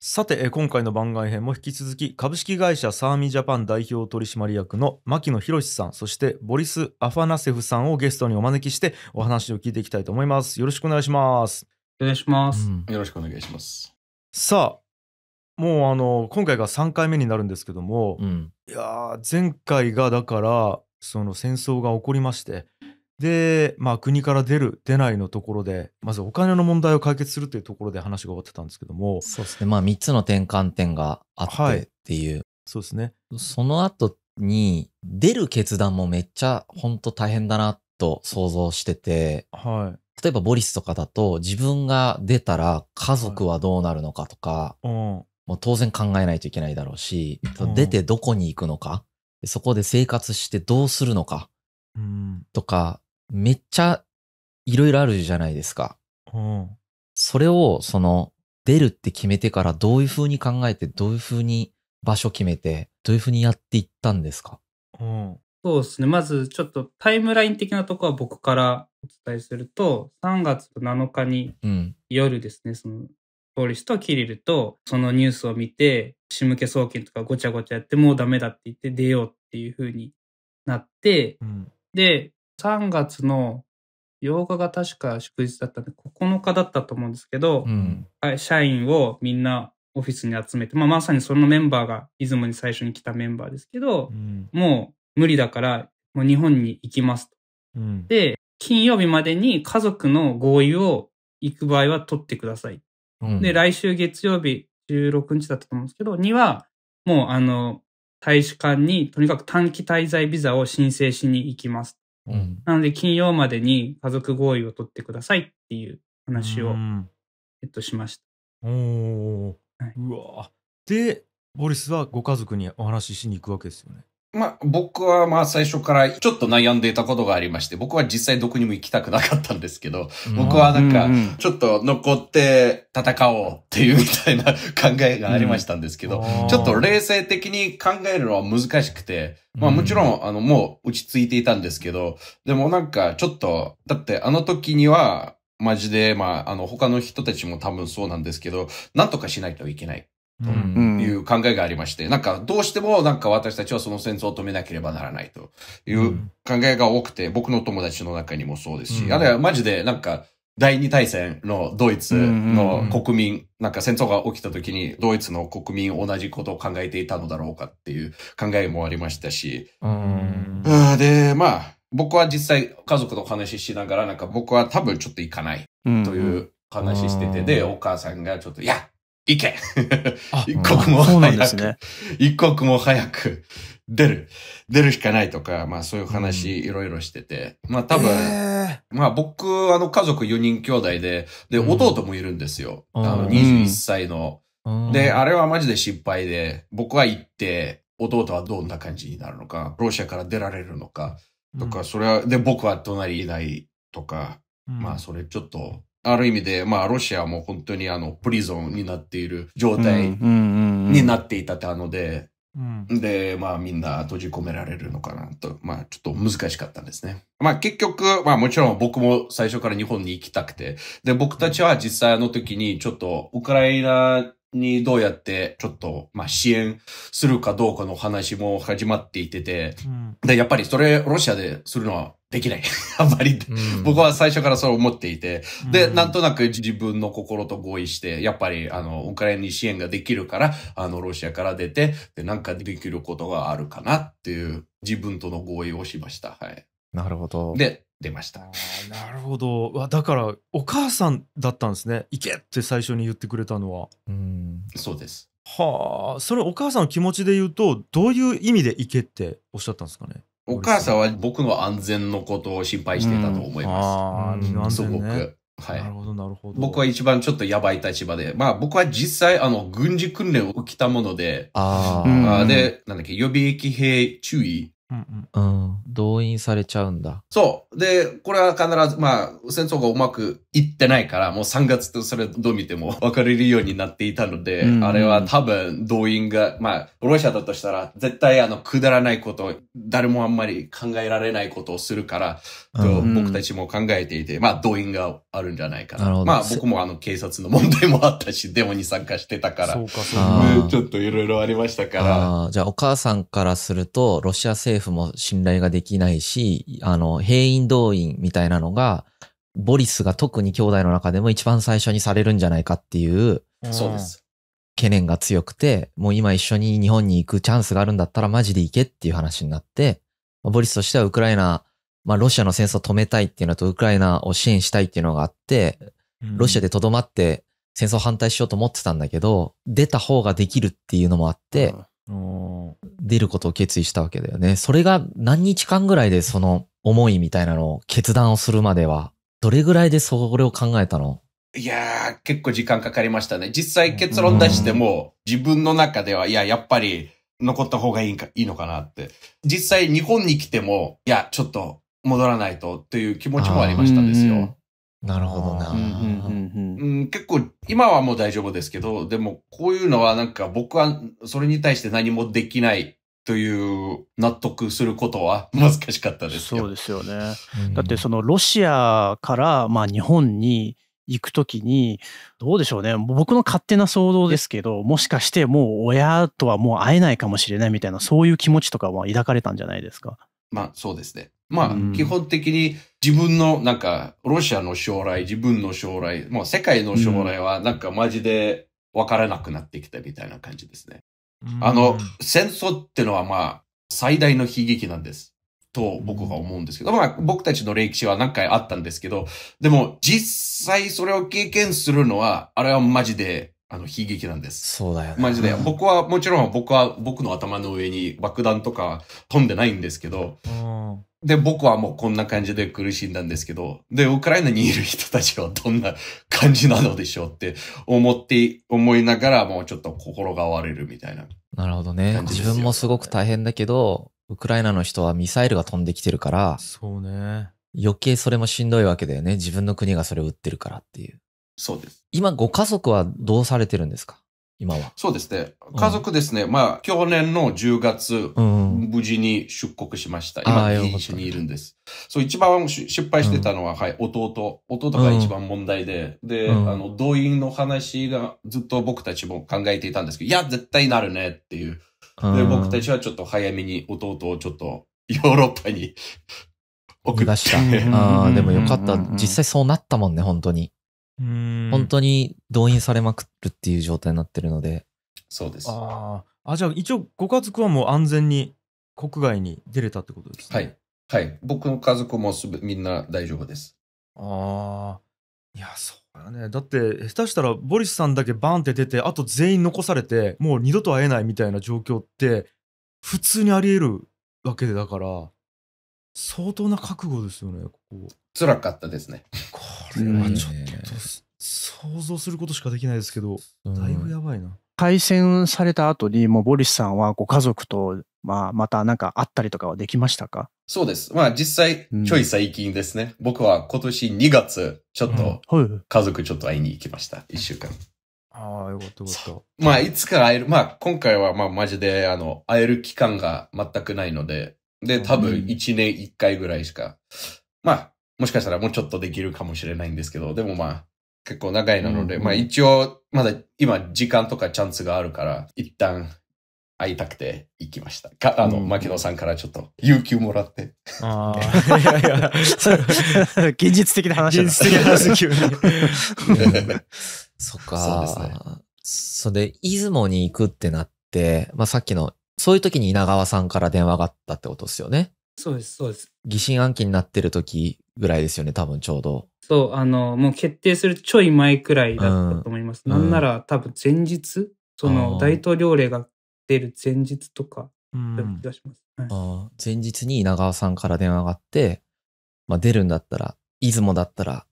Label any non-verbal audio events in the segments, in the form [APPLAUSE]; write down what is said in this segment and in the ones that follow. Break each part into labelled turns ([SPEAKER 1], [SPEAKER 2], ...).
[SPEAKER 1] さて、今回の番外編も引き続き、株式会社サーミジャパン代表取締役の牧野博さん、そしてボリス・アファナセフさんをゲストにお招きしてお話を聞いていきたいと思います。よろしくお願いします。
[SPEAKER 2] お願いします。うん、よろしくお願いします。
[SPEAKER 1] さあ、もうあの、今回が3回目になるんですけども、うん、いや前回がだから、その戦争が起こりまして、で、まあ、国から出る、出ないのところで、まずお金の問題を解決するというところで話が終わってたんですけども。そ
[SPEAKER 3] うですね。まあ、3つの転換点があってっていう。はい、そうですね。その後に、出る決断もめっちゃ本当大変だなと想像してて。はい。例えば、ボリスとかだと、自分が出たら家族はどうなるのかとか、はい、うん、もう当然考えないといけないだろうし、うん、出てどこに行くのか、そこで生活してどうするのか、うん、とか、めっちゃいろいろあるじゃないですか。うん。それを、その、出るって決めてからどういう風に考えて、どういう風に場所決めて、どういう風にやっていったんです
[SPEAKER 4] かうん。そうですね。まずちょっとタイムライン的なとこは僕からお伝えすると、3月7日に夜ですね、うん、その、ポリスとキリルとそのニュースを見て、仕向け送金とかごちゃごちゃやってもうダメだって言って出ようっていう風になって、うん、で、3月の8日が確か祝日だったんで、9日だったと思うんですけど、うん、社員をみんなオフィスに集めて、まあ、まさにそのメンバーが、出雲に最初に来たメンバーですけど、うん、もう無理だから、もう日本に行きますと。うん、で、金曜日までに家族の合意を行く場合は取ってください。で、来週月曜日16日だったと思うんですけど、には、もうあの、大使館にとにかく短期滞在ビザを申請しに行きます。うん、なので、金曜までに家族合意を取ってくださいっていう話を、えっと、しました。お
[SPEAKER 1] はい、うわで、ボリスはご家族にお話ししに行くわけですよね。
[SPEAKER 2] まあ、僕はまあ最初からちょっと悩んでいたことがありまして、僕は実際どこにも行きたくなかったんですけど、僕はなんか、ちょっと残って戦おうっていうみたいな考えがありましたんですけど、ちょっと冷静的に考えるのは難しくて、まあもちろん、あの、もう落ち着いていたんですけど、でもなんかちょっと、だってあの時には、マジで、まあ、あの、他の人たちも多分そうなんですけど、なんとかしないといけない。という考えがありまして、なんかどうしてもなんか私たちはその戦争を止めなければならないという考えが多くて、僕の友達の中にもそうですし、あれはマジでなんか第二大戦のドイツの国民、なんか戦争が起きた時にドイツの国民同じことを考えていたのだろうかっていう考えもありましたし、で、まあ、僕は実際家族と話ししながら、なんか僕は多分ちょっと行かないという話してて、で、お母さんがちょっと、いや、行け一刻も早く、ね、一刻も早く出る、出るしかないとか、まあそういう話いろいろしてて、うん、まあ多分、えー、まあ僕、あの家族4人兄弟で、で、弟もいるんですよ。うん、あの21歳の。うん、で、あれはマジで失敗で、僕は行って、弟はどんな感じになるのか、ロシアから出られるのか、とか、それは、で、僕は隣いないとか、まあそれちょっと、ある意味で、まあ、ロシアも本当にあの、プリゾンになっている状態になっていたので、で、まあみんな閉じ込められるのかなと、まあちょっと難しかったんですね。まあ結局、まあもちろん僕も最初から日本に行きたくて、で、僕たちは実際あの時にちょっとウクライナにどうやってちょっと、まあ、支援するかどうかの話も始まっていてて、で、やっぱりそれロシアでするのはできない。[LAUGHS] あんまり、うん、僕は最初からそう思っていて、で、なんとなく自分の心と合意して、やっぱり、あの、ウクライナに支援ができるから、あの、ロシアから出て、で、なんかできることがあるかなっていう、自分との合意をしました。はい。なるほど。で、出ました。なるほ
[SPEAKER 1] ど。わ、だから、お母さんだったんですね。行けって最初に言ってくれたのは。うん。そうです。はあ、それお母さんの気持ちで言うと、どういう意味で行けっておっしゃったんですかね。
[SPEAKER 2] お母さんは僕の安全のことを心配してたと思います。うん、すごく。はい。なるほど、なるほど。僕は一番ちょっとやばい立場で、まあ僕は実際、あの、軍事訓練を受けたもので、あ、あ、で、なんだっけ、予備役兵注意。
[SPEAKER 3] うん、動員されちゃうんだ。
[SPEAKER 2] そう。で、これは必ず、まあ、戦争がうまく行ってないから、もう3月とそれどう見ても [LAUGHS] 分かれるようになっていたので、うんうん、あれは多分動員が、まあ、ロシアだとしたら絶対あの、くだらないこと、誰もあんまり考えられないことをするから、と僕たちも考えていて、うん、まあ、動員があるんじゃないかな。なまあ、僕もあの、警察の問題もあったし、[LAUGHS] デモに参加してたから、そうかそうちょっといろいろありましたから。
[SPEAKER 3] じゃあ、お母さんからすると、ロシア政府も信頼ができないし、あの、兵員動員みたいなのが、ボリスが特に兄弟の中でも一番最初にされるんじゃないかっていうそうです懸念が強くて、もう今一緒に日本に行くチャンスがあるんだったらマジで行けっていう話になって、ボリスとしてはウクライナ、まあロシアの戦争を止めたいっていうのとウクライナを支援したいっていうのがあって、ロシアでとどまって戦争反対しようと思ってたんだけど、出た方ができるっていうのもあって、出ることを決意したわけだよね。それが何日間ぐらいでその思いみたいなのを決断をするまではどれぐらいでそれを考えたの
[SPEAKER 2] いやー、結構時間かかりましたね。実際結論出しても、自分の中では、いや、やっぱり残った方がいいかいいのかなって。実際日本に来ても、いや、ちょっと戻らないとっていう気持ちもありましたんですよ。なるほどな、結構、今はもう大丈夫ですけど、でもこういうのはなんか僕はそれに対して何もできないという納得することは [LAUGHS] 難しかったです
[SPEAKER 5] そうですよね、うん、だってそのロシアからまあ日本に行く時にどうでしょうね僕の勝手な想像ですけどもしかしてもう親とはもう会えないかもしれないみたいなそういう気持ちとかは抱かれ
[SPEAKER 2] たんじゃないですかまあそうですねまあ、基本的に自分のなんかロシアの将来自分の将来もう世界の将来はなんかマジで分からなくなってきたみたいな感じですね。あの、戦争ってのはまあ、最大の悲劇なんです。と僕は思うんですけど、まあ僕たちの歴史は何回あったんですけど、でも実際それを経験するのは、あれはマジで、あの、悲劇なんです。そうだよ、ね。マジで。僕は、もちろん僕は僕の頭の上に爆弾とか飛んでないんですけど、で、僕はもうこんな感じで苦しんだんですけど、で、ウクライナにいる人たちはどんな感じなのでしょうって思って、思いながらもうちょっと心が割れるみたいな。
[SPEAKER 3] なるほどね。自分もすごく大変だけど、ウクライナの人はミサイルが飛んできてるから、そうね。余計それもしんどいわけだよね。自分の国がそれを撃ってるからっていう。そうです。今、ご家族はどうされてるんですか
[SPEAKER 2] 今は。そうですね。家族ですね。うん、まあ、去年の10月、うん無事に出国しました。今、一緒にいるんです。そう、一番失敗してたのは、うん、はい、弟。弟が一番問題で、うん、で、あの、動員の話がずっと僕たちも考えていたんですけど、いや、絶対なるねっていう。で、僕たちはちょっと早めに弟をちょっとヨーロッパに
[SPEAKER 3] 送り出した。[LAUGHS] ああ、でもよかった。実際そうなったもんね、本当に。本当に動員されまくるっていう状態になってるのでそうで
[SPEAKER 1] すああじゃあ一応ご家族はもう安全に国外に出れたってことですね
[SPEAKER 2] はいはい僕の家族もすみんな大丈夫です
[SPEAKER 1] ああいやそうだねだって下手したらボリスさんだけバンって出てあと全員残されてもう二度と会えないみたいな状況って普通にありえるわけでだから相当な覚悟ですよねここ辛かったですね。これはちょっと想像することしかできないですけど、だいぶやばい
[SPEAKER 5] な。対戦された後にもうボリスさんはご家族と、まあ、またなんか会ったりとかはできましたか
[SPEAKER 2] そうです。まあ実際、ちょい最近ですね。うん、僕は今年2月、ちょっと、家族ちょっと会いに行きました。1週間。ああ、よかったよかった。まあいつか会える、まあ今回はまあマジで、あの、会える期間が全くないので、で、多分1年1回ぐらいしか、まあもしかしたらもうちょっとできるかもしれないんですけど、でもまあ、結構長いなので、うんうん、まあ一応、まだ今時間とかチャンスがあるから、一旦会いたくて行きました。か、あの、うん、牧野さんからちょっと、有給もらって。ああ、[LAUGHS] いやいや、現実的な話だ。現実的な話、急に。そっか。そうですね。そ
[SPEAKER 3] れで、出雲に行くってなって、まあさっきの、そういう時に稲川さんから電話があったってことですよね。
[SPEAKER 4] そうです、そうです。
[SPEAKER 3] 疑心暗鬼になってる時、ぐらいですよね、多分ちょうど。
[SPEAKER 4] そう、あの、もう決定するちょい前くらいだったと思います。うん、なんなら多分前日、その大統領令が出る前日とかだします。
[SPEAKER 3] 前日に稲川さんから電話があって、まあ、出るんだったら、出雲だったら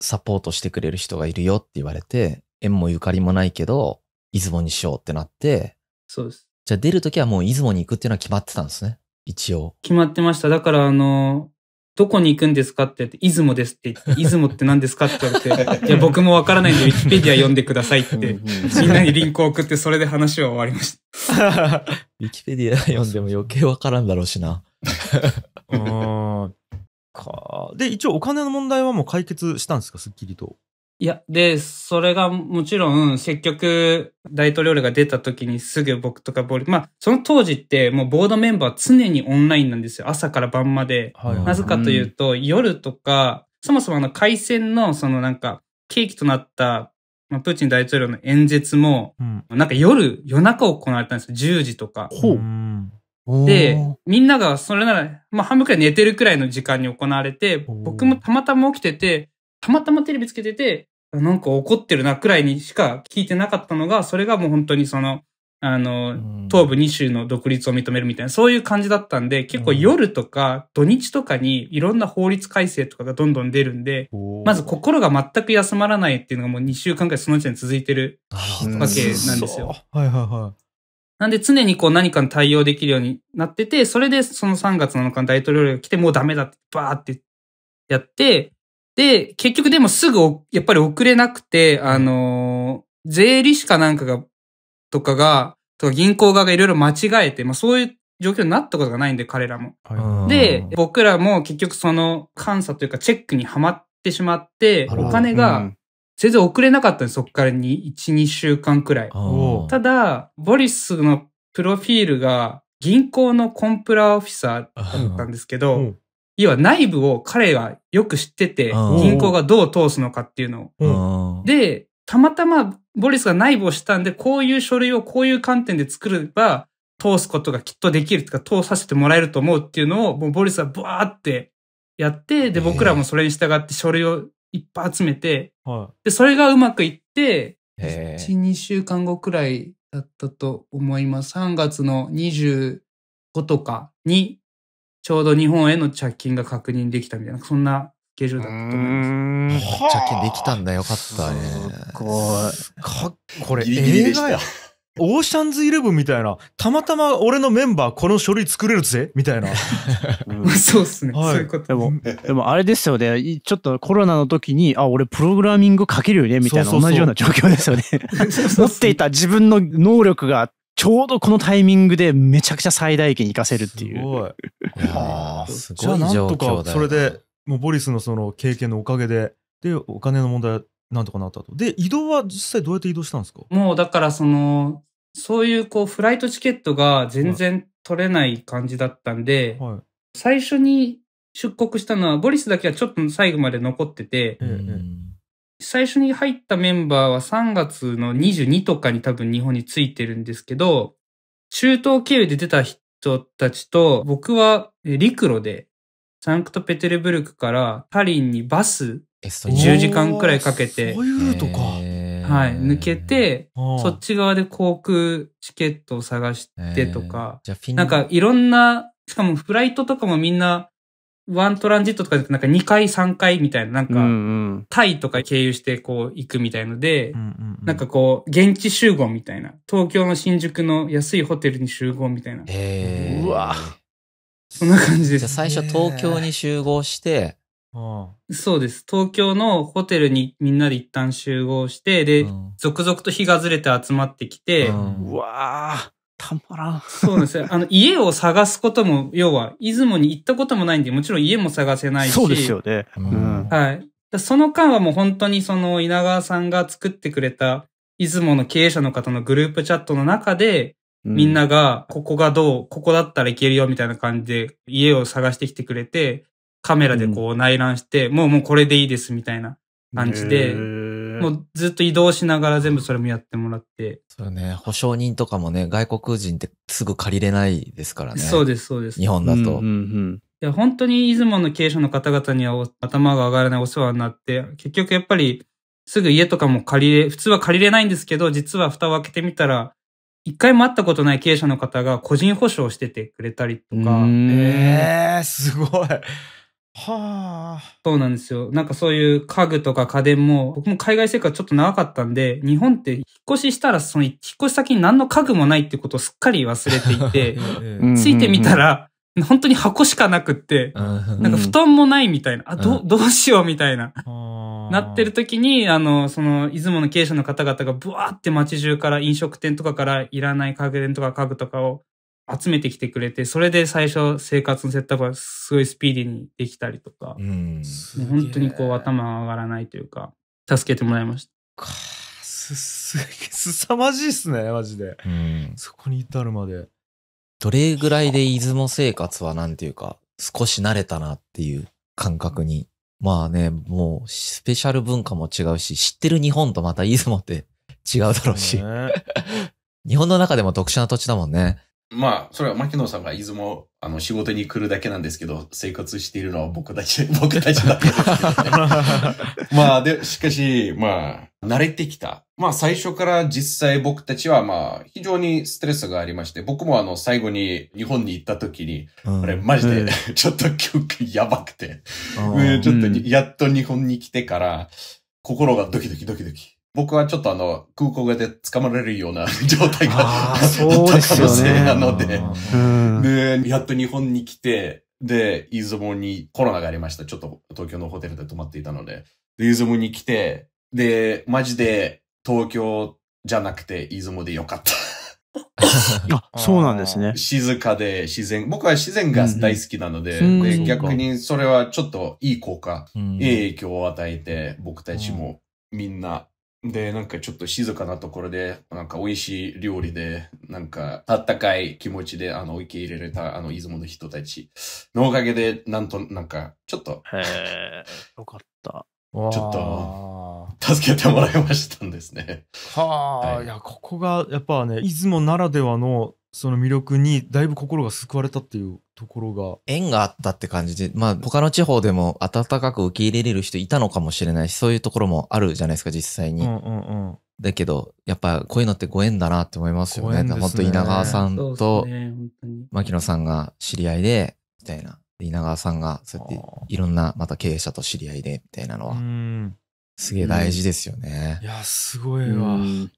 [SPEAKER 3] サポートしてくれる人がいるよって言われて、縁もゆかりもないけど、出雲にしようってなっ
[SPEAKER 4] て、そうです。
[SPEAKER 3] じゃあ出るときはもう出雲に行くっていうのは決まってたんですね。一応。
[SPEAKER 4] 決まってました。だからあの、どこに行くんですかって言って、出雲ですって言って、出雲って何ですかって言われて、[LAUGHS] いや、僕もわからないんで、ウィキペディア読んでくださいって、みんなにリンクを送って、それで話は終わりました。
[SPEAKER 3] [LAUGHS] ウィキペディア読んでも余計わからんだろうし
[SPEAKER 1] な。[LAUGHS] か。で、一応お金の問題はもう解決したんですか、すっきりと。
[SPEAKER 4] いや、で、それがもちろん、結局、大統領令が出た時にすぐ僕とかボール、まあ、その当時ってもうボードメンバー常にオンラインなんですよ。朝から晩まで。はいはいはい、なぜかというと、うん、夜とか、そもそもあの、海戦の、そのなんか、契機となった、まあ、プーチン大統領の演説も、うん、なんか夜、夜中行われたんですよ。10時とか。ほう。で、みんながそれなら、まあ半分くらい寝てるくらいの時間に行われて、僕もたまたま起きてて、たまたまテレビつけてて、なんか怒ってるなくらいにしか聞いてなかったのが、それがもう本当にその、あの、東部2州の独立を認めるみたいな、そういう感じだったんで、結構夜とか土日とかにいろんな法律改正とかがどんどん出るんで、まず心が全く休まらないっていうのがもう2週間くらいそのうちに続いてるわけなんですよ。
[SPEAKER 1] はいはいはい。
[SPEAKER 4] なんで常にこう何かに対応できるようになってて、それでその3月7日の大統領が来てもうダメだってバーってやって、で、結局でもすぐやっぱり遅れなくて、あのー、税理士かなんかが、とかが、とか銀行側がいろいろ間違えて、まあそういう状況になったことがないんで、彼らも。で、僕らも結局その監査というかチェックにはまってしまって、お金が全然遅れなかったんです、そこからに1、2週間くらい。ただ、ボリスのプロフィールが銀行のコンプラオフィサーだったんですけど、要は内部を彼はよく知ってて、銀行がどう通すのかっていうのを。で、たまたまボリスが内部をしたんで、こういう書類をこういう観点で作れば、通すことがきっとできるとか、通させてもらえると思うっていうのを、もうボリスがワーってやって、で、僕らもそれに従って書類をいっぱい集めて、で、それがうまくいって、1、2週間後くらいだったと思います。3月の25とかにちょうど日本への着金が確認できたみたいな、そんな形状だったと思います。着
[SPEAKER 3] 金できたんだよかったね。ここれ映画や。
[SPEAKER 1] オーシャンズイレブンみたいな、たまたま俺のメンバーこの書類作れるぜみたいな。う
[SPEAKER 5] ん、そうっすね、はい、そういうこと。でも、でもあれですよね、ちょっとコロナの時に、あ、俺プログラミング書けるよねみたいな同じような状況ですよね。[LAUGHS] 持っていた自分の能力がちょうどこのタイミングでめちゃくちゃ最大限活かせるっていう。すごい。
[SPEAKER 1] すごいじゃあなんとかそれでもうボリスのその経験のおかげででお金の問題なんとかなったと。で移動は実際どうやって移動したんですか
[SPEAKER 4] もうだからそのそういうこうフライトチケットが全然取れない感じだったんで、はい、最初に出国したのはボリスだけはちょっと最後まで残ってて、うん最初に入ったメンバーは3月の22とかに多分日本に着いてるんですけど、中東経由で出た人たちと、僕は陸路で、サンクトペテルブルクからパリンにバス、10時間くらいかけて、そういうルートか。はい、抜けて、そっち側で航空チケットを探してとか、なんかいろんな、しかもフライトとかもみんなワントランジットとかじゃなくて、なんか2回、3回みたいな、なんか、タイとか経由してこう行くみたいので、なんかこう、現地集合みたいな。東京の新宿の安いホテルに集合みたいな。へえ。うわそんな感じです。最初東京に集合して、そうです。東京のホテルにみんなで一旦集合して、で、うん、続々と日がずれて集まってきて、うん、うわたまらん。そうですね。あの、家を探すことも、要は、出雲に行ったこともないんで、もちろん家も探せないし。そうですよね。うん、はい。その間はもう本当にその稲川さんが作ってくれた、出雲の経営者の方のグループチャットの中で、みんなが、ここがどう、ここだったらいけるよ、みたいな感じで、家を探してきてくれて、カメラでこう内覧して、うん、もうもうこれでいいです、みたいな感じで、もうずっと移動しながら全部それもやってもらって。そう
[SPEAKER 3] ね。保証人とかもね、外国人ってすぐ借りれないですからね。そうです、そうです。日本だと。い
[SPEAKER 4] や、本当に出雲の経営者の方々には頭が上がらないお世話になって、結局やっぱりすぐ家とかも借りれ、普通は借りれないんですけど、実は蓋を開けてみたら、一回も会ったことない経営者の方が個人保証しててくれたりとか。えー、すごい。はあ。そうなんですよ。なんかそういう家具とか家電も、僕も海外生活ちょっと長かったんで、日本って引っ越ししたら、その引っ越し先に何の家具もないってことをすっかり忘れていて、[LAUGHS] [LAUGHS] ついてみたら、本当に箱しかなくって、なんか布団もないみたいな、あ、ど、どうしようみたいな。なってる時に、あの、その、出雲の経営者の方々がブワーって街中から飲食店とかからいらない家具店とか家具とかを集めてきてくれて、それで最初生活のセットアップがすごいスピーディーにできたりとか、うん、もう本当にこう頭が上がらないというか、助けてもらいました。す、[LAUGHS] すすさまじいっす
[SPEAKER 1] ね、マジで。うん、そこに至るまで。
[SPEAKER 3] どれぐらいで出雲生活はなんていうか、少し慣れたなっていう感覚に。まあね、もうスペシャル文化も違うし、知ってる日本とまた出雲って違うだろうし。ね、[LAUGHS] 日本の中でも特殊な土地だもんね。
[SPEAKER 2] まあ、それは牧野さんがいつも、あの、仕事に来るだけなんですけど、生活しているのは僕たち、[LAUGHS] 僕たちだけです、ね、[LAUGHS] まあ、で、しかし、まあ、慣れてきた。まあ、最初から実際僕たちは、まあ、非常にストレスがありまして、僕もあの、最後に日本に行った時に、うん、あれ、マジで、[LAUGHS] ちょっと曲やばくて、ちょっと、やっと日本に来てから、心がドキドキドキドキ。僕はちょっとあの、空港で捕まれるような [LAUGHS] 状態があった可能性なので、で、やっと日本に来て、で、出雲にコロナがありました。ちょっと東京のホテルで泊まっていたので。で、出雲に来て、で、マジで東京じゃなくて出雲でよかった。[LAUGHS] あ、そうなんですね。[LAUGHS] 静かで自然。僕は自然が大好きなので、うん、で逆にそれはちょっといい効果、うん、いい影響を与えて、僕たちもみんなで、なんかちょっと静かなところで、なんか美味しい料理で、なんかあったかい気持ちで、あの、受け入れられた、あの、出雲の人たちのおかげで、なんと、なんか、ちょっと。へえ、よかった。ちょっと、助けてもらいましたんですね。はあ、はい、いや、ここが、やっぱね、出
[SPEAKER 1] 雲ならではのその魅力にだいぶ心が救われたっていうところ
[SPEAKER 3] が縁があったって感じでまあ他の地方でも温かく受け入れれる人いたのかもしれないしそういうところもあるじゃないですか実際に、うんうんうん、だけどやっぱこういうのってご縁だなって思いますよねね本当稲川さんと、牧野さんが知り合いでみたいな稲川さんがそうやっていろんなまた経営者と知り合いでみたいなのはすげえ大事ですよね、うん、い
[SPEAKER 1] やすごいわ、うん、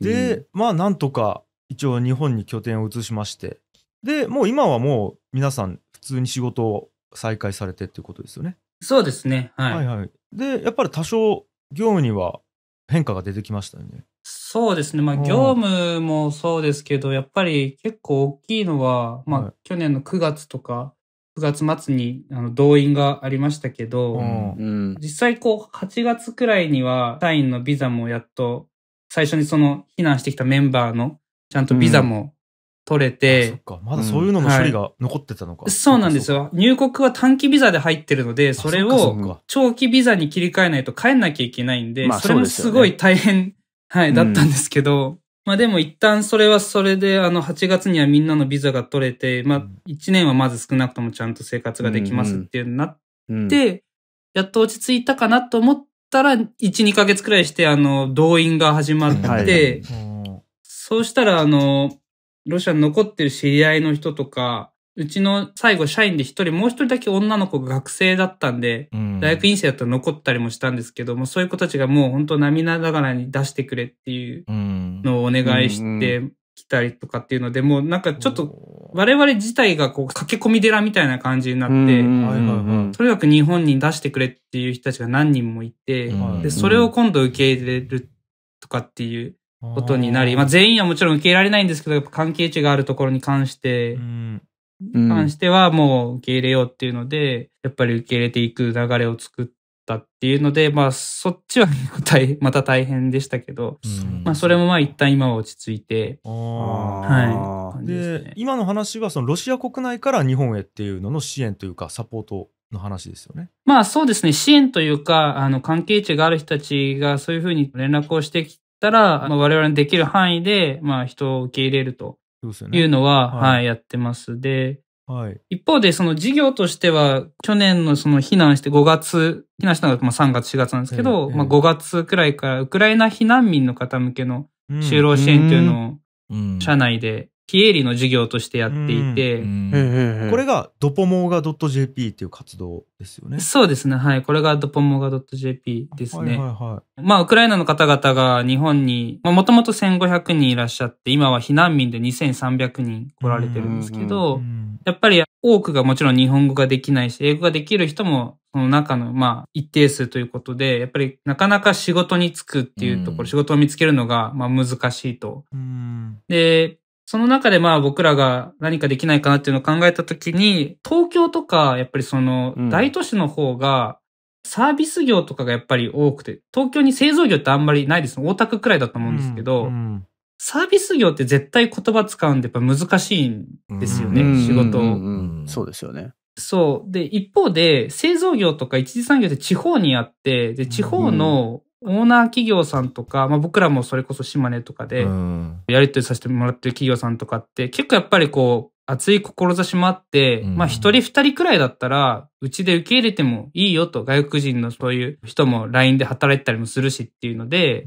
[SPEAKER 1] でまあなんとか一応日本に拠点を移しましてでもう今はもう皆さん普通に仕事を再開されてっていうことですよね。そうですね、はい、はいはいでやっぱり多少業務には変化が出てきましたよね。
[SPEAKER 4] そうですね。まあ、業務もそうですけど、やっぱり結構大きいのは、まあ、はい、去年の9月とか、9月末にあの動員がありましたけど、うん、実際こう、8月くらいには、社員のビザもやっと、最初にその避難してきたメンバーのちゃんとビザも取れて。そっか、まだそういうのの処理が残ってたのか。そうなんですよ。入国は短期ビザで入ってるので、それを長期ビザに切り替えないと帰んなきゃいけないんで、それもすごい大変、[LAUGHS] はい、だったんですけど、まあでも一旦それはそれで、あの8月にはみんなのビザが取れて、まあ1年はまず少なくともちゃんと生活ができますっていうなって、やっと落ち着いたかなと思ったら、1、2ヶ月くらいして、あの、動員が始まって、そうしたら、あの、ロシアに残ってる知り合いの人とか、うちの最後社員で一人、もう一人だけ女の子が学生だったんで、うん、大学院生だったら残ったりもしたんですけども、そういう子たちがもう本当涙ながらに出してくれっていうのをお願いしてきたりとかっていうので、うん、もうなんかちょっと我々自体がこう駆け込み寺みたいな感じになって、とにかく日本に出してくれっていう人たちが何人もいて、で、それを今度受け入れるとかっていうことになり、まあ、全員はもちろん受け入れられないんですけど、やっぱ関係値があるところに関して、うん関してはもう受け入れようっていうので、やっぱり受け入れていく流れを作ったっていうので、まあそっちは大 [LAUGHS] また大変でしたけど、まあそれもまあ一旦今は落ち着いて、
[SPEAKER 1] はい。で、ね、今の話はそのロシア国内から日本へっていうのの支援というかサポートの話ですよね。
[SPEAKER 4] まあそうですね、支援というか、あの関係値がある人たちがそういうふうに連絡をしてきたら、まあ、我々のできる範囲で、まあ、人を受け入れるというのは、ね、はい、はい、やってます。で、はい、一方で、その事業としては、去年のその避難して5月、避難したのがまあ3月、4月なんですけど、えー、まあ、5月くらいからウクライナ避難民の方向けの就労支援というのを社内で非営利の事業としてやっていて、これがドポモーガ .jp っていう活動ですよね。そうですね。はい。これがドポモーガ .jp ですね。まあ、ウクライナの方々が日本に、もともと1500人いらっしゃって、今は避難民で2300人来られてるんですけど、やっぱり多くがもちろん日本語ができないし、英語ができる人もその中の、まあ、一定数ということで、やっぱりなかなか仕事に就くっていうところ、うん、仕事を見つけるのが、まあ、難しいと。うん、で、その中でまあ僕らが何かできないかなっていうのを考えたときに、東京とかやっぱりその大都市の方がサービス業とかがやっぱり多くて、東京に製造業ってあんまりないです大田区くらいだと思うんですけど、サービス業って絶対言葉使うんでやっぱ難しいんですよね、仕事を。そうですよね。そう。で、一方で、製造業とか一次産業って地方にあって、で、地方のオーナー企業さんとか、まあ、僕らもそれこそ島根とかで、やり取りさせてもらってる企業さんとかって、結構やっぱりこう、熱い志もあって、まあ一人二人くらいだったら、うちで受け入れてもいいよと、外国人のそういう人も LINE で働いてたりもするしっていうので、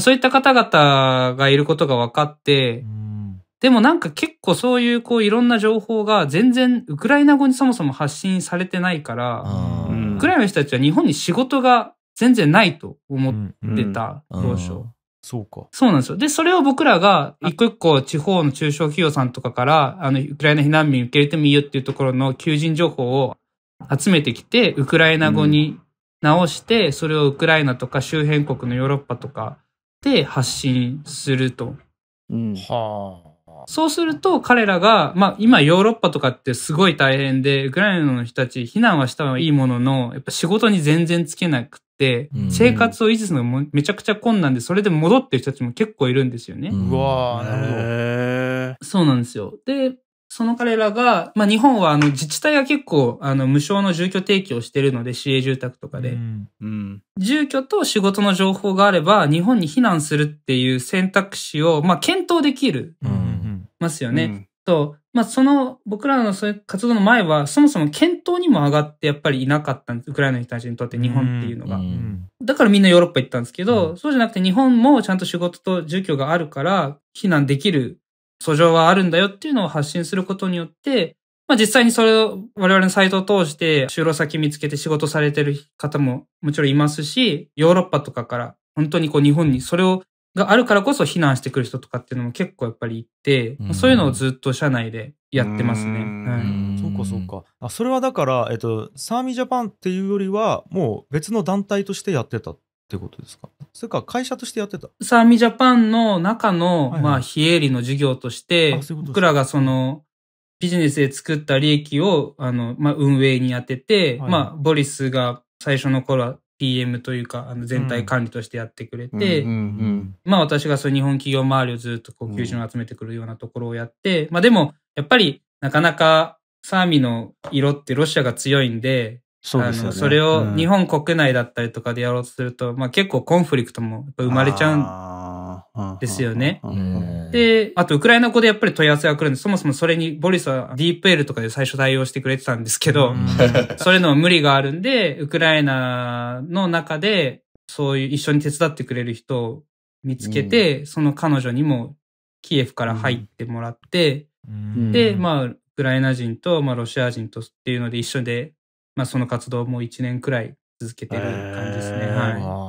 [SPEAKER 4] そういった方々がいることが分かって、でもなんか結構そういうこういろんな情報が全然ウクライナ語にそもそも発信されてないから、ウクライナの人たちは日本に仕事が全然ないと思ってた、当初。
[SPEAKER 5] そうか。そ
[SPEAKER 4] うなんですよ。で、それを僕らが、一個一個地方の中小企業さんとかから、あの、ウクライナ避難民受け入れてもいいよっていうところの求人情報を集めてきて、ウクライナ語に直して、それをウクライナとか周辺国のヨーロッパとかで発信すると。うん。はあ。そうすると彼らが、まあ今ヨーロッパとかってすごい大変で、ウクライナの人たち避難はしたはいいものの、やっぱ仕事に全然つけなくて、生活を維持するのがめちゃくちゃ困難で、それで戻ってる人たちも結構いるんですよね。うわなるほど。そうなんですよ。で、その彼らが、まあ、日本はあの自治体が結構あの無償の住居提供してるので、市営住宅とかで、うんうん、住居と仕事の情報があれば、日本に避難するっていう選択肢を、まあ、検討できる。うんますよね。うん、と、まあ、その、僕らのそういう活動の前は、そもそも検討にも上がってやっぱりいなかったんです。ウクライナの人たちにとって日本っていうのが。うん、だからみんなヨーロッパ行ったんですけど、うん、そうじゃなくて日本もちゃんと仕事と住居があるから、避難できる訴状はあるんだよっていうのを発信することによって、まあ実際にそれを我々のサイトを通して就労先見つけて仕事されてる方ももちろんいますし、ヨーロッパとかから本当にこう日本にそれをがあるからこそ避難してくる人とかっていうのも結構やっぱりいて、うん、そういうのをずっと社内でやってますね。うん、そうかそうかあ。
[SPEAKER 1] それはだから、えっと、サーミージャパンっていうよりは、もう別の団体としてやってたってことですかそれか会社としてやってた
[SPEAKER 4] サーミージャパンの中の、はいはい、まあ、非営利の事業として、うう僕らがその、ビジネスで作った利益を、あの、まあ、運営に当てて、はい、まあ、ボリスが最初の頃は PM というか、あの全体管理としてやってくれて、まあ私がそう日本企業周りをずっとこう求人を集めてくるようなところをやって、まあでも、やっぱりなかなかサーミの色ってロシアが強いんで、そ、ね、あのそれを日本国内だったりとかでやろうとすると、うん、まあ結構コンフリクトも生まれちゃうんですよね。で、あと、ウクライナ語でやっぱり問い合わせが来るんで、そもそもそれに、ボリスは d プエ p ルとかで最初対応してくれてたんですけど、それの無理があるんで、ウクライナの中で、そういう一緒に手伝ってくれる人を見つけて、その彼女にもキエフから入ってもらって、で、まあ、ウクライナ人と、まあ、ロシア人とっていうので一緒で、まあ、その活動も1年くらい続けてる感じですね。は
[SPEAKER 1] い。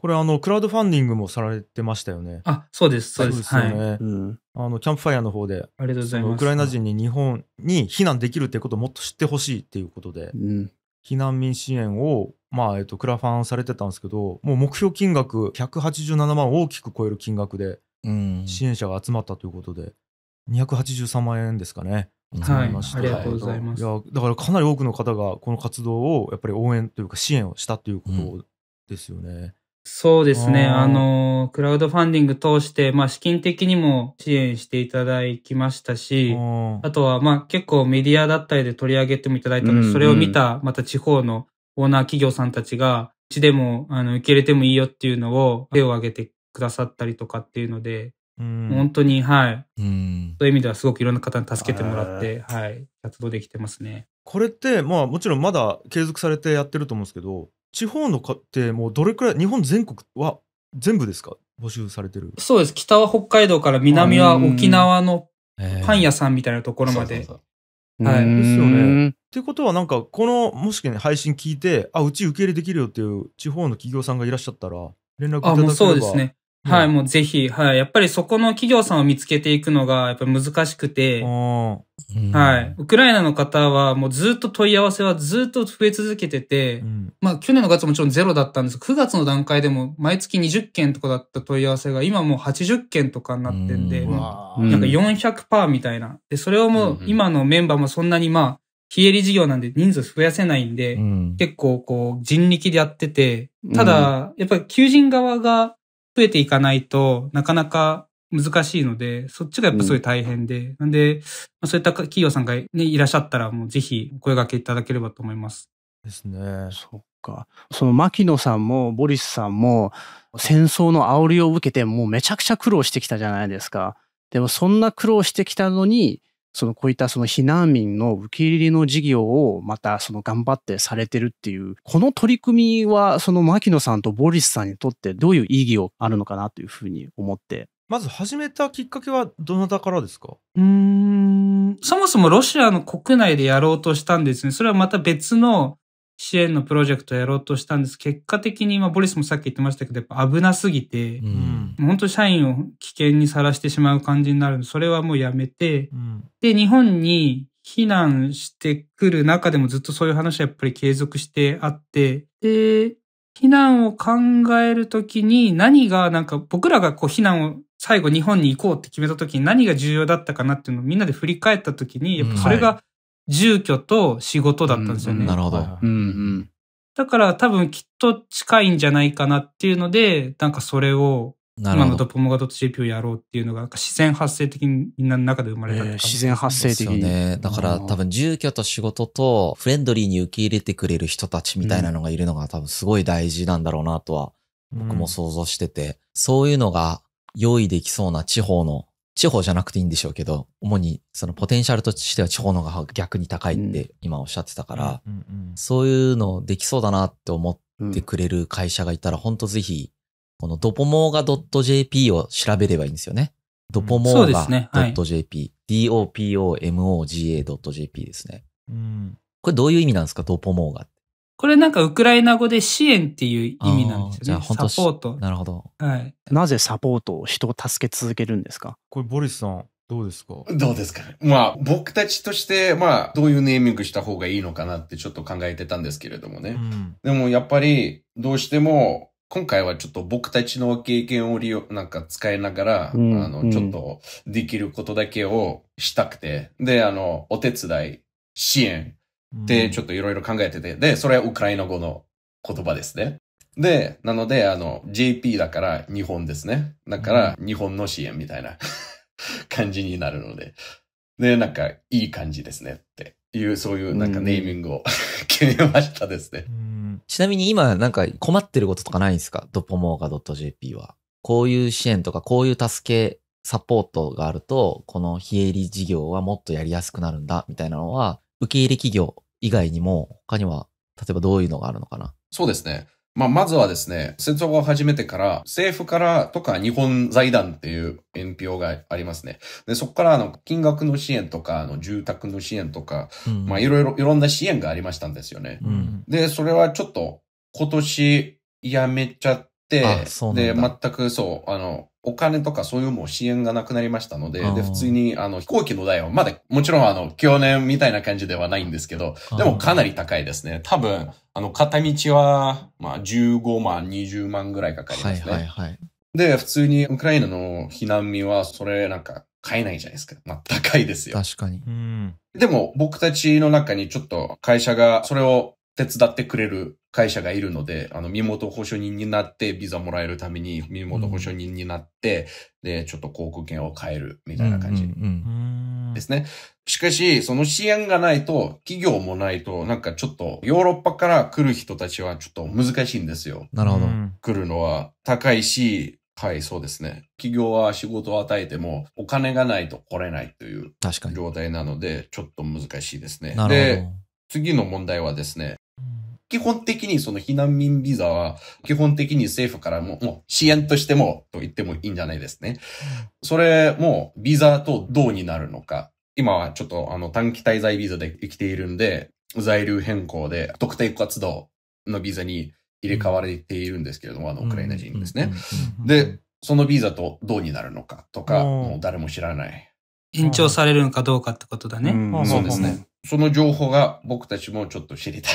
[SPEAKER 1] これあの、クラウドファンディングもされてましたよね。あ、そうです、そうです。そうですね。はいあの、キャンプファイヤーの方で、ありがとうございます。ウクライナ人に日本に避難できるってことをもっと知ってほしいっていうことで、うん、避難民支援を、まあ、えっと、クラファンされてたんですけど、もう目標金額187万を大きく超える金額で、支援者が集まったということで、283万円ですかね。はい、ありがとうございます。いや、だからかなり多くの方がこの活動をやっぱり応援というか支援をしたということですよね。
[SPEAKER 4] そうですね。あの、クラウドファンディング通して、まあ、資金的にも支援していただきましたし、あとは、まあ、結構メディアだったりで取り上げてもいただいたので、それを見た、また地方のオーナー企業さんたちが、うちでも、あの、受け入れてもいいよっていうのを手を挙げてくださったりとかっていうので、うん、本当に、はい。うん、そういう意味ではすごくいろんな方に助けてもらって、はい、活動できてますね。
[SPEAKER 1] これって、まあ、もちろんまだ継続されてやってると思うんですけど、地方の家てもうどれくらい、日本全国は全部ですか募集されてる。そうです。北は北海道から南は沖
[SPEAKER 4] 縄のパン屋さんみたいなところまで。はい。ですよね。
[SPEAKER 1] ってことはなんか、この、もしね、配信聞いて、あ、うち
[SPEAKER 4] 受け入れできるよっていう地方の企業さんがいらっしゃったら、連絡いただければ。あ、もうそうですね。はい、もうぜひ、はい。やっぱりそこの企業さんを見つけていくのが、やっぱ難しくて、はい。ウクライナの方は、もうずっと問い合わせはずっと増え続けてて、うんまあ、去年の月もちろんゼロだったんです九9月の段階でも毎月20件とかだった問い合わせが、今もう80件とかになってんで、うんうもーなんか400%みたいな。で、それをもう今のメンバーもそんなにまあ、非営利事業なんで人数増やせないんで、うん結構こう人力でやってて、ただ、やっぱり求人側が増えていかないとなかなか難しいので、そっちがやっぱすごい大変で、うん、なんで、まあ、そういった企業さんが、ね、いらっしゃったら、もうぜひお声掛けいただければと思います。ですね。そっか。
[SPEAKER 5] その牧野さんもボリスさんも戦争の煽りを受けてもうめちゃくちゃ苦労してきたじゃないですか。でもそんな苦労してきたのにそのこういったその避難民の受け入れの事業をまたその頑張ってされてるっていう、この取り組みはその牧野さんとボリスさんにとってどういう意義をあるのかなというふうに思って
[SPEAKER 1] まず始めたきっ
[SPEAKER 4] かけはどなたからですかうん、そもそもロシアの国内でやろうとしたんですね。それはまた別の支援のプロジェクトやろうとしたんです。結果的に今、ボリスもさっき言ってましたけど、やっぱ危なすぎて、うん、本当社員を危険にさらしてしまう感じになるので、それはもうやめて、うん、で、日本に避難してくる中でもずっとそういう話はやっぱり継続してあって、で、避難を考えるときに何がなんか僕らがこう避難を最後日本に行こうって決めたときに何が重要だったかなっていうのをみんなで振り返ったときに、やっぱそれが住居と仕事だったんですよね。うん、なるほど。
[SPEAKER 5] うんうん、
[SPEAKER 4] だから多分きっと近いんじゃないかなっていうので、なんかそれを今のドポモガド .jp をやろうっていうのが、自然発生的にみんなの中で生まれた、えー、自然発生的に。ね。
[SPEAKER 3] だから多分住居と仕事とフレンドリーに受け入れてくれる人たちみたいなのがいるのが多分すごい大事なんだろうなとは僕も想像してて、うん、そういうのが用意できそうな地方の地方じゃなくていいんでしょうけど、主にそのポテンシャルとしては地方の方が逆に高いって今おっしゃってたから、うんうんうん、そういうのできそうだなって思ってくれる会社がいたら、ほんとぜひ、このドポモーガ .jp を調べればいいんですよね。ドポモーガ .jp、dopomoga.jp ですね。うん、これどういう意味なんですか、ドポモーガって。
[SPEAKER 4] これなんかウクライナ語で支援っていう意味なんですよね。サポート。なるほど。はい。
[SPEAKER 5] なぜサポートを人を助け続けるんですかこれボリスさん、どうですかどうですか
[SPEAKER 2] まあ、僕たちとして、まあ、どういうネーミングした方がいいのかなってちょっと考えてたんですけれどもね。うん、でもやっぱり、どうしても、今回はちょっと僕たちの経験を利用、なんか使いながら、うん、あの、ちょっとできることだけをしたくて、うん、で、あの、お手伝い、支援で、ちょっといろいろ考えてて、で、それはウクライナ語の言葉ですね。で、なので、あの、JP だから日本ですね。だから、日本の支援みたいな [LAUGHS] 感じになるので。で、なんか、いい感じですねっていう、そういうなんかネーミングを [LAUGHS] 決めましたですね。
[SPEAKER 3] ちなみに今、なんか困ってることとかないんですかドポモーガ .jp は。こういう支援とか、こういう助け、サポートがあると、この非営利事業はもっとやりやすくなるんだ、みたいなのは、受け入れ企業以外にも、他には、例えばどういうのがあるのかな
[SPEAKER 2] そうですね。まあ、まずはですね、戦争が始めてから、政府からとか日本財団っていう援票がありますね。で、そこからあの、金額の支援とか、あの、住宅の支援とか、うん、まあ、いろいろ、いろんな支援がありましたんですよね。うん、で、それはちょっと、今年やめちゃって、で、全くそう、あの、お金とかそういうもう支援がなくなりましたので、で、普通にあの飛行機の代はまだ、もちろんあの、去年みたいな感じではないんですけど、でもかなり高いですね。多分、あの、片道は、まあ、15万、20万ぐらいかかりますね。はいはいはい。で、普通にウクライナの避難民は、それなんか買えないじゃないですか。まあ、
[SPEAKER 3] 高いですよ。確かに。
[SPEAKER 2] でも、僕たちの中にちょっと会社がそれを手伝ってくれる会社がいるので、あの、身元保証人になって、ビザもらえるために身元保証人になって、うん、で、ちょっと航空券を変えるみたいな感じですね。しかし、その支援がないと、企業もないと、なんかちょっとヨーロッパから来る人たちはちょっと難しいんですよ。なるほど。来るのは高いし、はい、そうですね。企業は仕事を与えても、お金がないと来れないという状態なので、ちょっと難しいですね。で、次の問題はですね、基本的にその避難民ビザは、基本的に政府からも、もう支援としても、と言ってもいいんじゃないですね。それも、ビザとどうになるのか。今はちょっとあの短期滞在ビザで生きているんで、在留変更で特定活動のビザに入れ替われているんですけれども、あの、ウクライナ人ですね。で、そのビザとどうになるのかとか、もう誰
[SPEAKER 4] も知らない。延長されるのかどうかってことだね。そうですね。
[SPEAKER 2] その情報が僕たちもちょっと知りたい。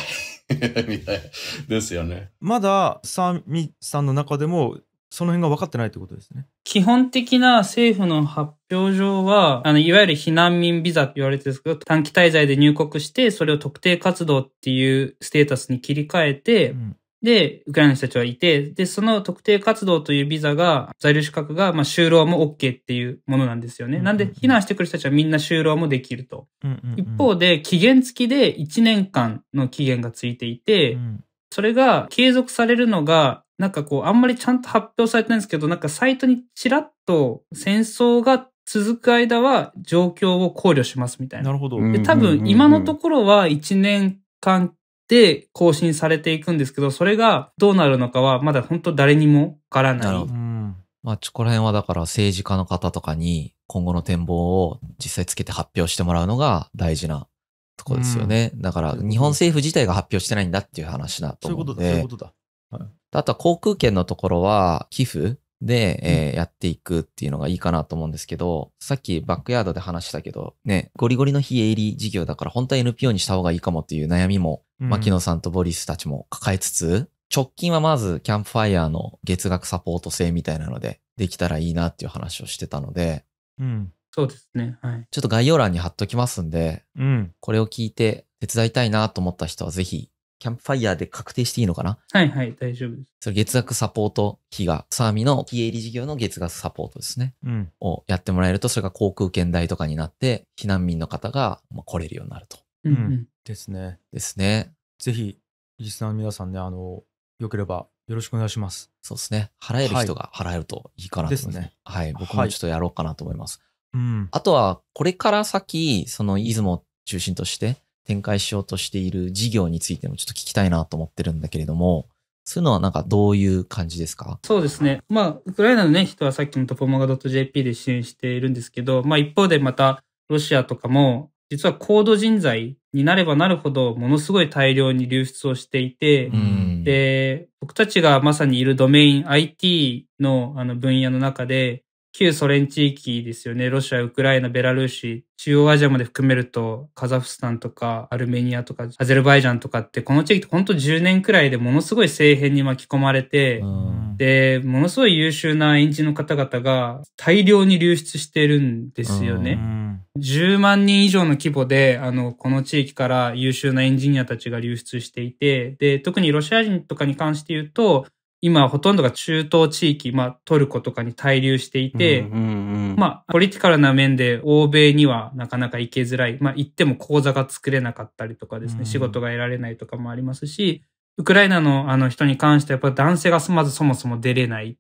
[SPEAKER 2] [LAUGHS] みたいですよね。
[SPEAKER 4] まだサミさんの中でもその辺が分かってないってことですね。基本的な政府の発表上は、あの、いわゆる避難民ビザって言われてるんですけど、短期滞在で入国して、それを特定活動っていうステータスに切り替えて、うんで、ウクライナの人たちはいて、で、その特定活動というビザが、在留資格が、まあ、就労も OK っていうものなんですよね。なんで、避難してくる人たちはみんな就労もできると。一方で、期限付きで1年間の期限がついていて、それが継続されるのが、なんかこう、あんまりちゃんと発表されてないんですけど、なんかサイトにちらっと戦争が続く間は状況を考慮しますみたいな。なるほど。で、多分今のところは1年間で更新されていくんですけど、それがどうなるのかはまだ本当誰にもわからない。
[SPEAKER 3] まあ、こら辺はだから政治家の方とかに今後の展望を実際つけて発表してもらうのが大事なとこですよね。うん、だから日本政府自体が発表してないんだっていう話だと思うので。そういうことだ、そういうことだ。はい、あとは航空券のところは寄付で、えー、やっていくっていうのがいいかなと思うんですけど、さっきバックヤードで話したけど、ね、ゴリゴリの非営利事業だから本当は NPO にした方がいいかもっていう悩みも、牧野さんとボリスたちも抱えつつ、直近はまずキャンプファイヤーの月額サポート制みたいなので、できたらいいなっていう話をしてたので、
[SPEAKER 4] うん、そうですね。はい。
[SPEAKER 3] ちょっと概要欄に貼っときますんで、うん、これを聞いて手伝いたいなと思った人はぜひキャンプファイヤーで確定していいのかなはいはい、大丈夫です。それ月額サポート費が、サーミの非営利事業の月額サポートですね。うん。をやってもらえると、それが航空券代とかになって、避難民の方が来れるようになると。うんうん。で
[SPEAKER 1] すね。ですね。ぜひ、リスナーの皆さんね、あの、よければよろしくお願いし
[SPEAKER 3] ます。そうですね。払える人が払えるといいかなと思います。ですねはい。僕もちょっとやろうかなと思います。うん。あとは、これから先、その出雲を中心として、展開しようとしている事業についてもちょっと聞きたいなと思ってるんだけれども、そういうのはなんかどういう感じですか
[SPEAKER 4] そうですね。まあ、ウクライナのね、人はさっきのトポマガ .jp で支援しているんですけど、まあ一方でまたロシアとかも、実は高度人材になればなるほど、ものすごい大量に流出をしていて、で、僕たちがまさにいるドメイン IT のあの分野の中で、旧ソ連地域ですよね。ロシア、ウクライナ、ベラルーシ、中央アジアまで含めると、カザフスタンとか、アルメニアとか、アゼルバイジャンとかって、この地域って本当10年くらいでものすごい政変に巻き込まれて、で、ものすごい優秀なエンジンの方々が大量に流出してるんですよね。10万人以上の規模で、あの、この地域から優秀なエンジニアたちが流出していて、で、特にロシア人とかに関して言うと、今ほとんどが中東地域、まあトルコとかに滞留していて、うんうんうん、まあポリティカルな面で欧米にはなかなか行けづらい、まあ行っても口座が作れなかったりとかですね、仕事が得られないとかもありますし、ウクライナのあの人に関してはやっぱ男性がまずそもそも出れない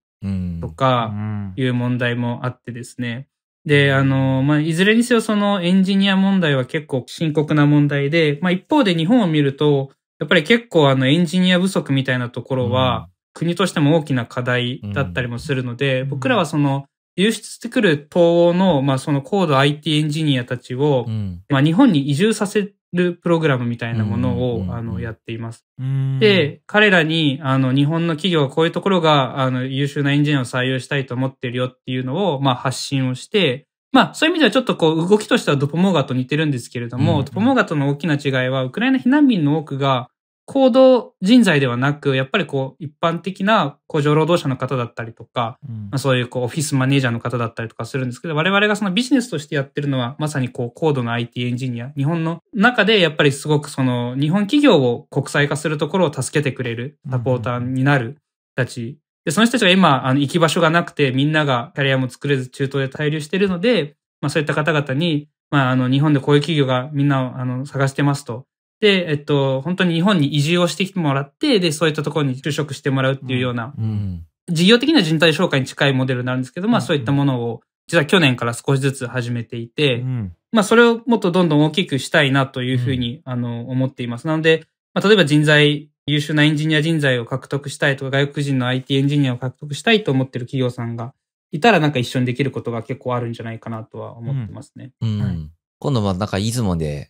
[SPEAKER 4] とかいう問題もあってですね、で、あの、まあ、いずれにせよそのエンジニア問題は結構深刻な問題で、まあ、一方で日本を見ると、やっぱり結構あのエンジニア不足みたいなところは、国としても大きな課題だったりもするので、うん、僕らはその、流出してくる東欧の、まあ、その高度 IT エンジニアたちを、うん、まあ、日本に移住させるプログラムみたいなものを、あの、やっています。で、彼らに、あの、日本の企業はこういうところが、あの、優秀なエンジニアを採用したいと思ってるよっていうのを、まあ、発信をして、まあ、そういう意味ではちょっとこう、動きとしてはドポモーガと似てるんですけれども、ドポモーガとの大きな違いは、ウクライナ避難民の多くが、高度人材ではなく、やっぱりこう、一般的な工場労働者の方だったりとか、うん、まあ、そういうこう、オフィスマネージャーの方だったりとかするんですけど、我々がそのビジネスとしてやってるのは、まさにこう、高度な IT エンジニア、日本の中でやっぱりすごくその、日本企業を国際化するところを助けてくれる、サポーターになるたち、うんうんで、その人たちが今、あの、行き場所がなくて、みんながキャリアも作れず中東で滞留しているので、まあそういった方々に、まああの、日本でこういう企業がみんな、あの、探してますと。で、えっと、本当に日本に移住をしてきてもらって、で、そういったところに就職してもらうっていうような、うん事業的には人体紹介に近いモデルになるんですけど、まあそういったものを、実は去年から少しずつ始めていて、うん、まあそれをもっとどんどん大きくしたいなというふうに、あの、思っています。なので、まあ例えば人材、優秀なエンジニア人材を獲得したいとか、外国人の IT エンジニアを獲得したいと思ってる企業さんがいたら、なんか一緒にできることが結構あるんじゃないかなとは思ってますね。はい、
[SPEAKER 3] 今度はなんか出雲で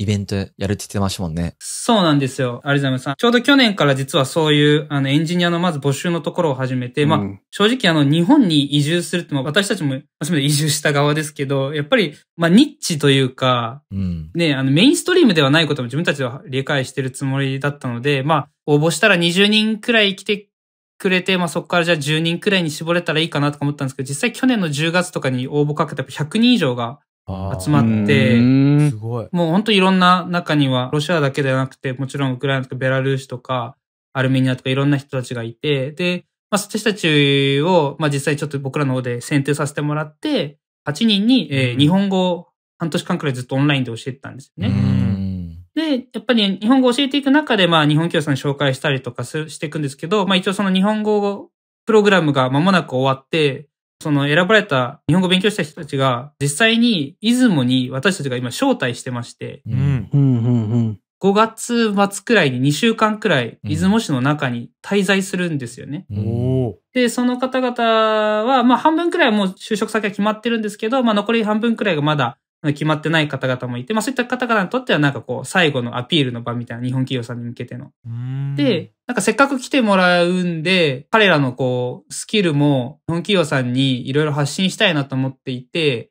[SPEAKER 3] イベントやるって言ってましたもんね。
[SPEAKER 4] そうなんですよ。アリザムさん。ちょうど去年から実はそういう、あの、エンジニアのまず募集のところを始めて、うん、まあ、正直あの、日本に移住するって、私たちも、初めて移住した側ですけど、やっぱり、まあ、ニッチというか、うん、ね、あの、メインストリームではないことも自分たちは理解してるつもりだったので、まあ、応募したら20人くらい来てくれて、まあ、そこからじゃあ10人くらいに絞れたらいいかなとか思ったんですけど、実際去年の10月とかに応募かけた100人以上が
[SPEAKER 1] 集まって、すごい。
[SPEAKER 4] もう本当いろんな中には、ロシアだけではなくて、もちろんウクライナとかベラルーシとか、アルメニアとかいろんな人たちがいて、で、まあ、私たちを、まあ、実際ちょっと僕らの方で選定させてもらって、8人に、えー、日本語を半年間くらいずっとオンラインで教えてたんですよね。で、やっぱり日本語を教えていく中で、まあ、日本教室に紹介したりとかしていくんですけど、まあ、一応その日本語プログラムが間もなく終わって、その選ばれた日本語勉強した人たちが実際に出雲に私たちが今招待してまして、
[SPEAKER 5] 5
[SPEAKER 4] 月末くらいに2週間くらい出雲市の中に滞在するんですよね。で、その方々は、まあ半分くらいはもう就職先は決まってるんですけど、まあ残り半分くらいがまだ決まってない方々もいて、まあそういった方々にとってはなんかこう、最後のアピールの場みたいな、日本企業さんに向けての。で、なんかせっかく来てもらうんで、彼らのこう、スキルも日本企業さんにいろいろ発信したいなと思っていて、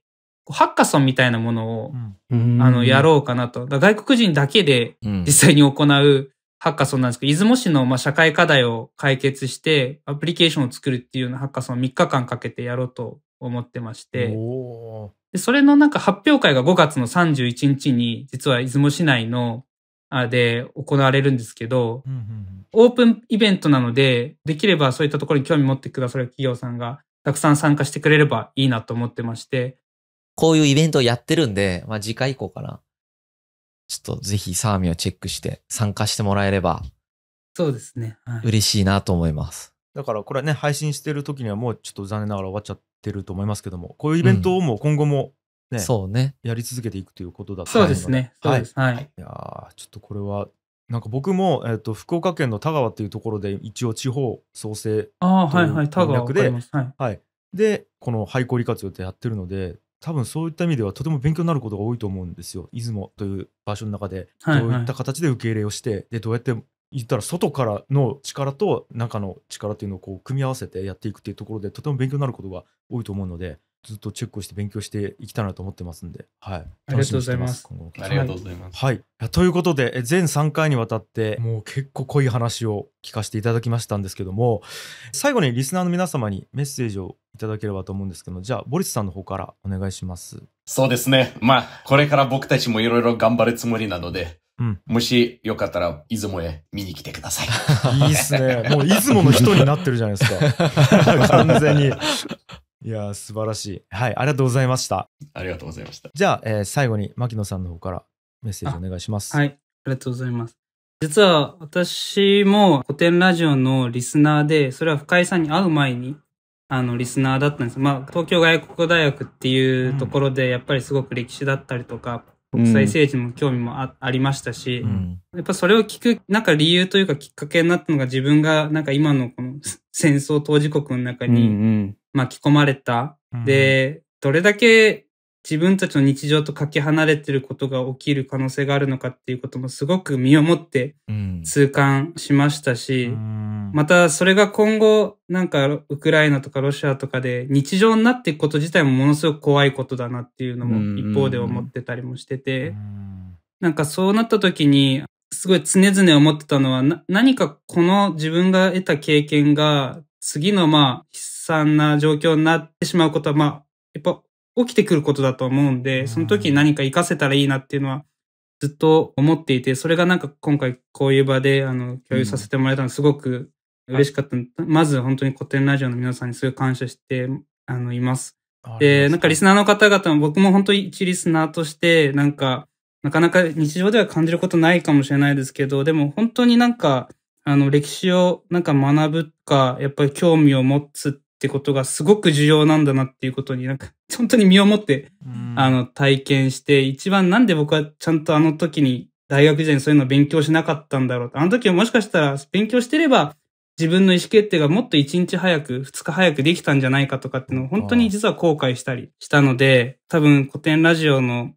[SPEAKER 4] ハッカソンみたいなものを、うん、あの、やろうかなと。外国人だけで実際に行うハッカソンなんですけど、うん、出雲市のま社会課題を解決して、アプリケーションを作るっていうようなハッカソンを3日間かけてやろうと思ってまして。で、それのなんか発表会が5月の31日に、実は出雲市内の、あで行われるんですけど、うんうん、オープンイベントなので、できればそういったところに興味持ってくださる企業さんが、たくさん参加してくれればいいなと思ってまして。こういうイベントをやってるんで、まあ次回以降かな。
[SPEAKER 3] ちょっとぜひサーミをチェックして参加してもらえれば。そうですね。嬉しいなと思います。
[SPEAKER 1] だからこれね、配信してる時にはもうちょっと残念ながら終わっちゃってると思いますけども、こういうイベントをもう今後もね、そうね。やり続けていくということだったので。そうですね。はい。はい、いやちょっとこれは、なんか僕も、えっ、ー、と、福岡県の田川っていうところで、一応地方創生あいはい、で、はい、で、この廃校利活用ってやってるので、多分そういった意味ではとても勉強になることが多いと思うんですよ。出雲という場所の中でどういった形で受け入れをして、はいはい、でどうやって言ったら外からの力と中の力っていうのをこう組み合わせてやっていくっていうところでとても勉強になることが多いと思うのでずっとチェックをして勉強していきたいなと思ってますんで、はい、ありがとうございます。ありがとうございます。はい、ということで全3回にわたってもう結構濃い話を聞かせていただきましたんですけども最後にリスナーの皆様にメッセージをいただければと思うんですけどじゃあボリスさんの方からお願いし
[SPEAKER 2] ます。そうですね。まあこれから僕たちもいろいろ頑張るつもりなのでうん、もしよかったら、出雲へ見に来てください。[LAUGHS] いいっすね。もう出雲の人になってるじゃないですか。[LAUGHS] 完全に。
[SPEAKER 1] いや素晴らしい。はい、ありがとうございました。ありがとうございました。じゃあ、えー、最後に牧野さんの方からメッセージお願いします。はい、ありが
[SPEAKER 4] とうございます。実は私も古典ラジオのリスナーで、それは深井さんに会う前に、あの、リスナーだったんです。まあ、東京外国大学っていうところで、やっぱりすごく歴史だったりとか、うん国際政治も興味もあ,、ありましたし、うん、やっぱそれを聞く、なんか理由というかきっかけになったのが自分がなんか今のこ [LAUGHS] の戦争当事国の中に巻き込まれた。うんうん、で、どれだけ自分たちの日常とかけ離れてることが起きる可能性があるのかっていうこともすごく身をもって痛感しましたし、またそれが今後なんかウクライナとかロシアとかで日常になっていくこと自体もものすごく怖いことだなっていうのも一方で思ってたりもしてて、なんかそうなった時にすごい常々思ってたのは何かこの自分が得た経験が次のまあ悲惨な状況になってしまうことはまあやっぱ起きてくることだと思うんで、その時に何か活かせたらいいなっていうのはずっと思っていて、それがなんか今回こういう場であの共有させてもらえたのすごく嬉しかった、うん、まず本当に古典ラジオの皆さんにすごい感謝してあのいます。で、なんかリスナーの方々も僕も本当一リスナーとして、なんか、なかなか日常では感じることないかもしれないですけど、でも本当になんか、あの歴史をなんか学ぶか、やっぱり興味を持つっってことがすごく重要なんだなっていうことになんか本当に身をもって、あの体験して一番なんで僕はちゃんとあの時に大学時代にそういうのを勉強しなかったんだろうあの時はもしかしたら勉強してれば自分の意思決定がもっと1日早く、2日早くできたんじゃないかとかっていうのを本当に実は後悔したりしたので、多分古典ラジオのっ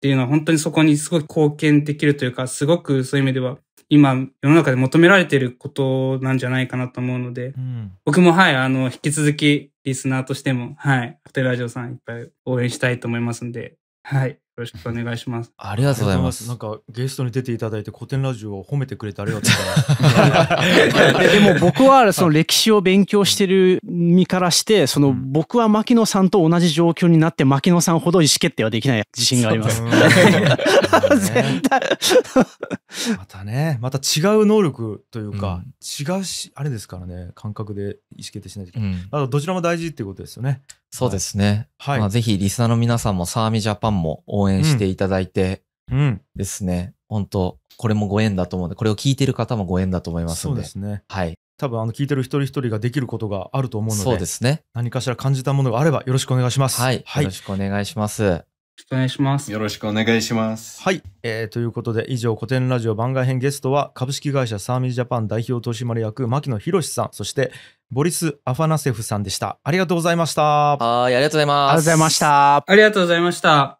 [SPEAKER 4] ていうのは本当にそこにすごい貢献できるというか、すごくそういう意味では今世の中で求められていることなんじゃないかなと思うので、うん、僕もはい、あの、引き続きリスナーとしても、はい、ホテルラジオさんいっぱい応援したいと思いますんで、はい、よろしくお願いします。ありがとうございます。なん
[SPEAKER 1] かゲストに出ていただいて古典ラジオを褒めてくれてありがと
[SPEAKER 5] うご [LAUGHS] でも僕はその歴史を勉強してる身からして、その僕は牧野さんと同じ状況になって牧野さんほど意思決定はできない自信があります。[LAUGHS] 絶対。[LAUGHS] ま
[SPEAKER 1] たね、また違う能力というか、うん、違うし、あれですからね、感覚で意
[SPEAKER 3] 思決定しないといけない。
[SPEAKER 1] うん、どちらも大事っていうことですよね。
[SPEAKER 3] そうですね。はい。まあ、ぜひリスナーの皆さんもサーミジャパンも応援していただいて、うん。ですね。本当これもご縁だと思うので、これを聞いてる方もご縁だと思いますので。そうですね。はい。多分あの聞いてる一人一人がで
[SPEAKER 1] きることがあると思うので、そうですね。何かしら感じたものがあればよろしくお願いします。はい。はい、よろしくお願いし
[SPEAKER 2] ます。お願いします。よろしくお願いします。
[SPEAKER 1] はい。えー、ということで、以上、古典ラジオ番外編ゲストは、株式会社サーミージャパン代表取締役、牧野博さん、そして、ボリス・アファナセフさんでした。ありがとうございました。はい、ありがとうございます。ありがとうございました。ありがとうございました。